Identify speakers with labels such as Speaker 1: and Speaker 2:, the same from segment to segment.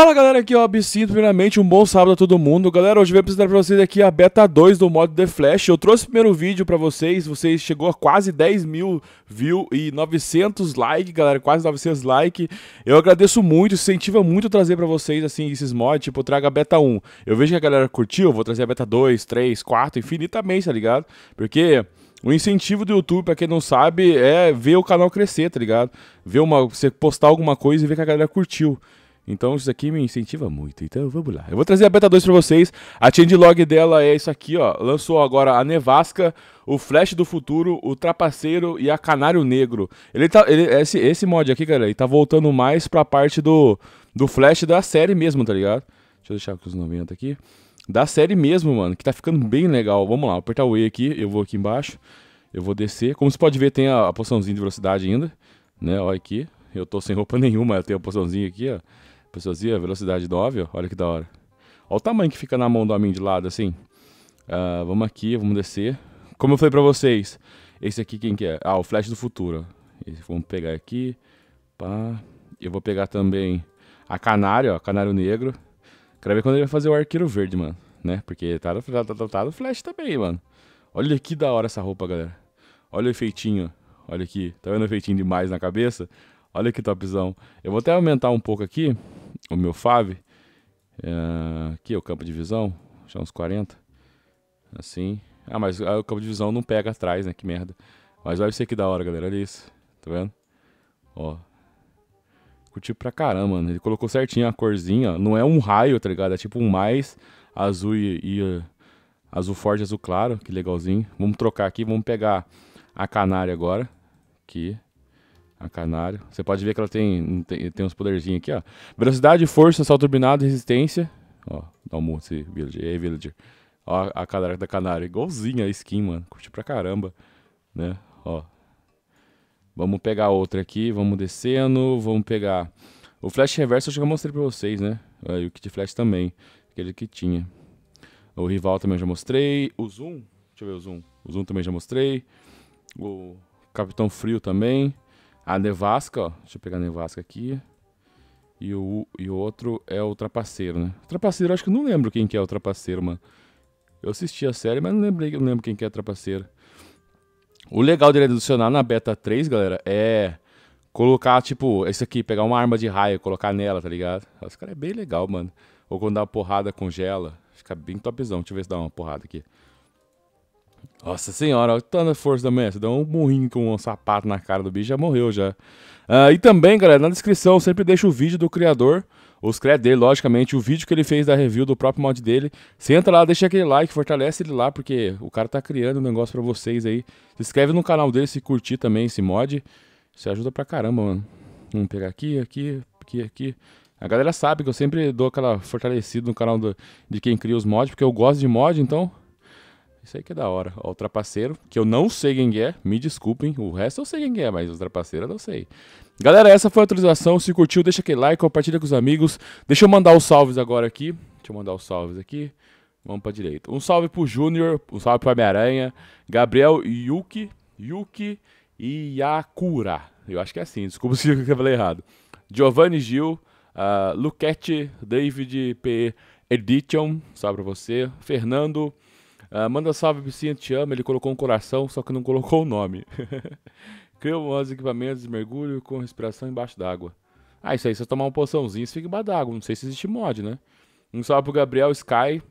Speaker 1: Fala galera, aqui é o Absinto, primeiramente um bom sábado a todo mundo. Galera, hoje eu vim apresentar pra vocês aqui a Beta 2 do modo The Flash. Eu trouxe o primeiro vídeo pra vocês, vocês chegou a quase 10 mil views e 900 likes, galera, quase 900 likes. Eu agradeço muito, incentiva muito trazer pra vocês, assim, esses mods, tipo, traga a Beta 1. Eu vejo que a galera curtiu, vou trazer a Beta 2, 3, 4, infinitamente, tá ligado? Porque... O incentivo do YouTube, pra quem não sabe, é ver o canal crescer, tá ligado? Ver uma, você postar alguma coisa e ver que a galera curtiu. Então isso aqui me incentiva muito. Então vamos lá. Eu vou trazer a Beta 2 para vocês. A log dela é isso aqui, ó. Lançou agora a Nevasca, o Flash do Futuro, o Trapaceiro e a Canário Negro. Ele tá ele, esse esse mod aqui, cara, ele tá voltando mais para a parte do do Flash da série mesmo, tá ligado? Deixa eu deixar com os 90 aqui. Da série mesmo, mano, que tá ficando bem legal. Vamos lá, vou apertar o E aqui, eu vou aqui embaixo. Eu vou descer. Como você pode ver, tem a, a poçãozinha de velocidade ainda, né? Ó aqui. Eu tô sem roupa nenhuma, eu tenho a poçãozinha aqui, ó pessoas iam, velocidade 9, olha que da hora. Olha o tamanho que fica na mão do homem de lado, assim. Uh, vamos aqui, vamos descer. Como eu falei pra vocês, esse aqui quem que é? Ah, o Flash do Futuro. Esse, vamos pegar aqui. Pá. Eu vou pegar também a Canário, ó, Canário Negro. Quero ver quando ele vai fazer o Arqueiro Verde, mano. Né? Porque tá no, tá, tá, tá Flash também, mano. Olha que da hora essa roupa, galera. Olha o efeitinho. Olha aqui. Tá vendo o efeitinho demais na cabeça? Olha que topzão. Eu vou até aumentar um pouco aqui o meu fave. É, aqui é o campo de visão, já uns 40. Assim. Ah, mas o campo de visão não pega atrás, né? Que merda. Mas olha isso que da hora, galera. Olha isso. Tá vendo? Ó. Curti pra caramba, mano. Ele colocou certinho a corzinha. Não é um raio, tá ligado? É tipo um mais azul e, e azul forte, azul claro. Que legalzinho. Vamos trocar aqui. Vamos pegar a canária agora. Aqui. A canário. Você pode ver que ela tem, tem, tem uns poderzinhos aqui, ó. Velocidade, força, salto turbinado, resistência. Ó, dá um monte villager. E aí, villager. Ó, a canário da canário. Igualzinha a skin, mano. Curti pra caramba. Né? Ó. Vamos pegar outra aqui. Vamos descendo. Vamos pegar... O flash reverso eu já mostrei pra vocês, né? E o kit flash também. Aquele que tinha. O rival também já mostrei. O zoom... Deixa eu ver o zoom. O zoom também já mostrei. O Capitão Frio também. A nevasca, ó. Deixa eu pegar a nevasca aqui. E o, e o outro é o trapaceiro, né? trapaceiro, acho que eu não lembro quem que é o trapaceiro, mano. Eu assisti a série, mas não lembrei, não lembro quem que é o trapaceiro. O legal dele é adicionar na beta 3, galera, é colocar, tipo, esse aqui, pegar uma arma de raio, colocar nela, tá ligado? Os caras é bem legal, mano. Ou quando dá uma porrada, congela. Fica bem topzão. Deixa eu ver se dá uma porrada aqui. Nossa senhora, tanta força da mulher. Você dá um burrinho com um sapato na cara do bicho, já morreu já. Uh, e também, galera, na descrição eu sempre deixo o vídeo do criador, os créditos dele, logicamente, o vídeo que ele fez da review do próprio mod dele. Você entra lá, deixa aquele like, fortalece ele lá, porque o cara tá criando um negócio pra vocês aí. Se inscreve no canal dele se curtir também esse mod. Isso ajuda pra caramba, mano. Vamos pegar aqui, aqui, aqui, aqui. A galera sabe que eu sempre dou aquela fortalecida no canal do, de quem cria os mods, porque eu gosto de mod, então isso aí que é da hora. Ó, o trapaceiro, que eu não sei quem é, me desculpem. O resto eu sei quem é, mas o trapaceiro eu não sei. Galera, essa foi a atualização. Se curtiu, deixa aquele like, compartilha com os amigos. Deixa eu mandar os salves agora aqui. Deixa eu mandar os salves aqui. Vamos pra direita. Um salve pro Júnior, um salve pro Homem-Aranha, Gabriel Yuki, Yuki e Yakura. Eu acho que é assim, desculpa se eu falei errado. Giovanni Gil, uh, Luquete, David P. Edition, salve pra você. Fernando. Uh, manda salve, Bicinha, te amo. Ele colocou um coração, só que não colocou o nome. criou os equipamentos de mergulho com respiração embaixo d'água. Ah, isso aí, se você tomar uma poçãozinha, você fica embaixo d'água. Não sei se existe mod, né? Um salve pro Gabriel Sky.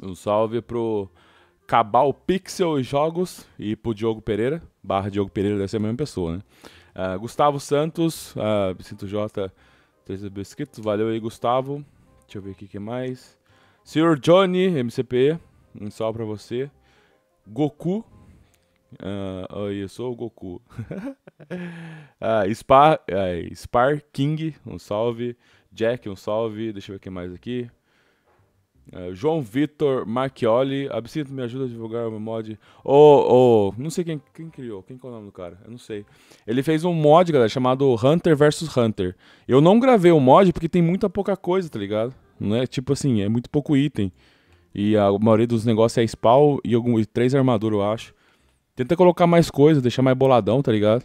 Speaker 1: Um salve pro Cabal Pixel Jogos e pro Diogo Pereira. Barra Diogo Pereira deve ser a mesma pessoa, né? Uh, Gustavo Santos, uh, J, 3 Bisquitos. Valeu aí, Gustavo. Deixa eu ver o que mais. Sr. Johnny, MCP. Um salve pra você. Goku. Uh, eu sou o Goku. uh, ah, Spar, uh, ah, Spar King, um salve. Jack, um salve. Deixa eu ver quem mais aqui. Uh, João Vitor Marchioli. Absinto, me ajuda a divulgar o meu mod. Oh, oh, não sei quem, quem criou. Quem é o nome do cara? Eu não sei. Ele fez um mod, galera, chamado Hunter vs Hunter. Eu não gravei o mod porque tem muita pouca coisa, tá ligado? Não é tipo assim, é muito pouco item. E a maioria dos negócios é spawn e, algum, e três armaduras, eu acho. Tenta colocar mais coisa, deixar mais boladão, tá ligado?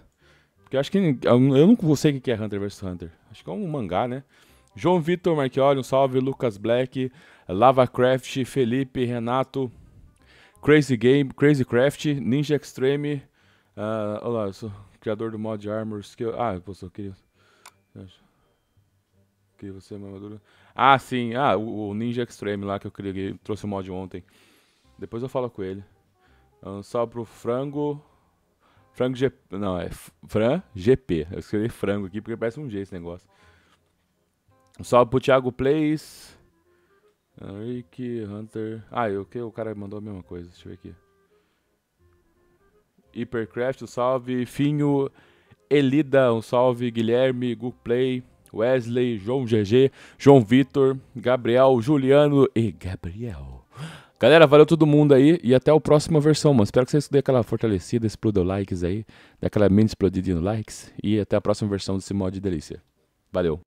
Speaker 1: Porque eu acho que. Eu, não sei o que é Hunter vs Hunter. Acho que é um mangá, né? João Vitor Marchioli, um salve. Lucas Black, LavaCraft, Felipe, Renato, Crazy Game, Crazy Craft, Ninja Extreme. Uh, olha lá, eu sou criador do mod Armors. Que eu, ah, eu sou querido que você é Ah, sim. Ah, o, Ninja Extreme lá que eu criei, trouxe o mod ontem. Depois eu falo com ele. É um salve pro frango. Frango GP. Não, é Fran GP. Eu escrevi frango aqui porque parece um G esse negócio. Um salve pro Thiago Plays. Rick Hunter. Ah, eu, que, o cara mandou a mesma coisa. Deixa eu ver aqui. Hypercraft, um salve. Finho Elida, um salve. Guilherme, Google Play. Wesley, João GG, João Vitor, Gabriel, Juliano e Gabriel. Galera, valeu todo mundo aí e até a próxima versão, mano. Espero que vocês dêem aquela fortalecida, explodam likes aí, daquela mini explodidinha no likes e até a próxima versão desse mod de delícia. Valeu!